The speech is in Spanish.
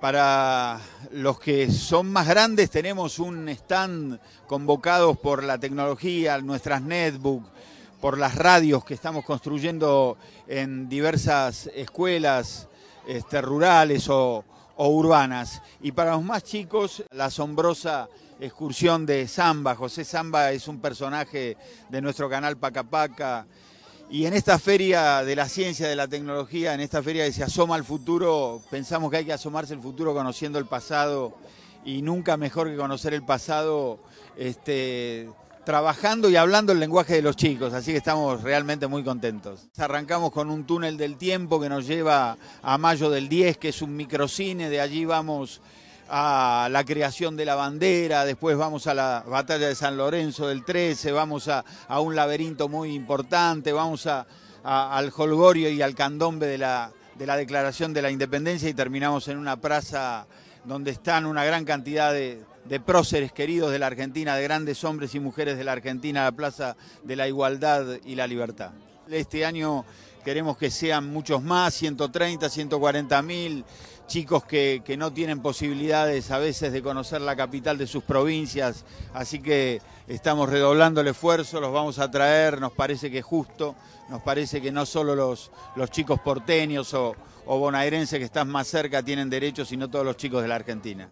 Para los que son más grandes tenemos un stand convocados por la tecnología, nuestras netbooks, por las radios que estamos construyendo en diversas escuelas este, rurales o, urbanas. Y para los más chicos, la asombrosa excursión de Samba. José Samba es un personaje de nuestro canal Pacapaca. Y en esta feria de la ciencia, de la tecnología, en esta feria que se asoma al futuro, pensamos que hay que asomarse al futuro conociendo el pasado y nunca mejor que conocer el pasado este, trabajando y hablando el lenguaje de los chicos, así que estamos realmente muy contentos. Arrancamos con un túnel del tiempo que nos lleva a mayo del 10, que es un microcine, de allí vamos a la creación de la bandera, después vamos a la batalla de San Lorenzo del 13, vamos a, un laberinto muy importante, vamos a, al Holgorio y al candombe de la, declaración de la independencia y terminamos en una plaza donde están una gran cantidad de próceres queridos de la Argentina, de grandes hombres y mujeres de la Argentina, la Plaza de la Igualdad y la Libertad. Este año queremos que sean muchos más, 130, 140 mil chicos que, no tienen posibilidades a veces de conocer la capital de sus provincias, así que estamos redoblando el esfuerzo, los vamos a traer, nos parece que es justo, nos parece que no solo los, chicos porteños o, o bonaerenses que están más cerca tienen derechos, sino todos los chicos de la Argentina.